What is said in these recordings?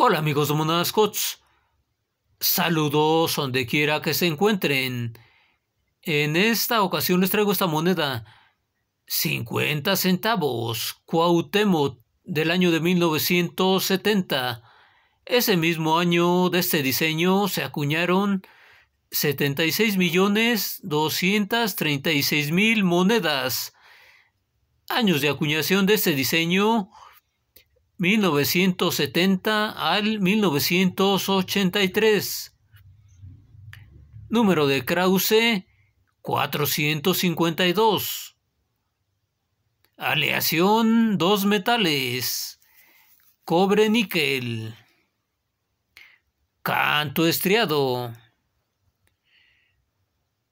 Hola amigos de Monascots. Saludos donde quiera que se encuentren. En esta ocasión les traigo esta moneda 50 centavos Cuauhtémoc del año de 1970. Ese mismo año de este diseño se acuñaron 76.236.000 monedas. Años de acuñación de este diseño 1970 al 1983. Número de Krause 452. Aleación dos metales. Cobre níquel. Canto estriado.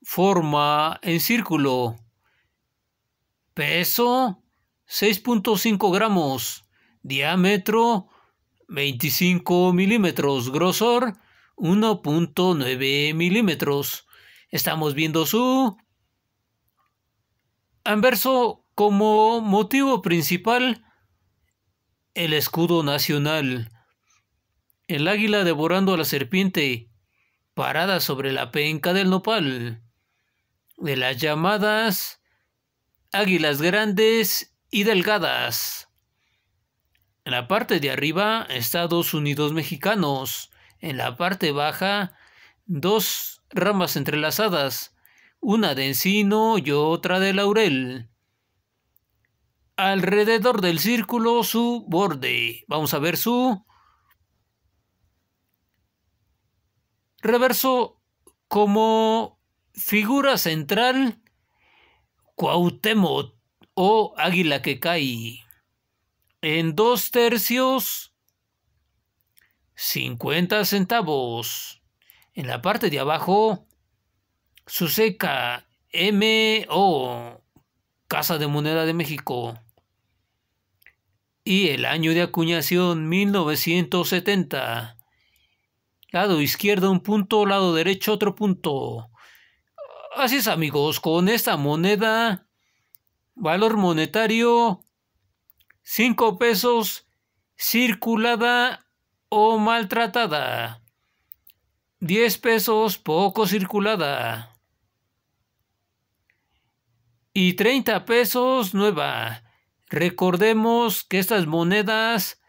Forma en círculo. Peso 6.5 gramos diámetro 25 milímetros, grosor 1.9 milímetros. Estamos viendo su anverso como motivo principal el escudo nacional, el águila devorando a la serpiente parada sobre la penca del nopal, de las llamadas águilas grandes y delgadas. En la parte de arriba, Estados Unidos mexicanos. En la parte baja, dos ramas entrelazadas, una de encino y otra de laurel. Alrededor del círculo su borde. Vamos a ver su reverso como figura central Cuauhtémoc o águila que cae en dos tercios 50 centavos. En la parte de abajo, su M MO, Casa de Moneda de México. Y el año de acuñación 1970. Lado izquierdo un punto, lado derecho otro punto. Así es amigos, con esta moneda, valor monetario 5 pesos circulada o maltratada. 10 pesos poco circulada. Y 30 pesos nueva. Recordemos que estas monedas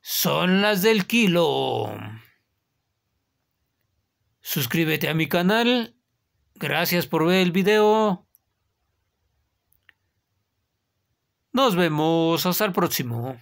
son las del kilo. Suscríbete a mi canal. Gracias por ver el video. Nos vemos, hasta el próximo.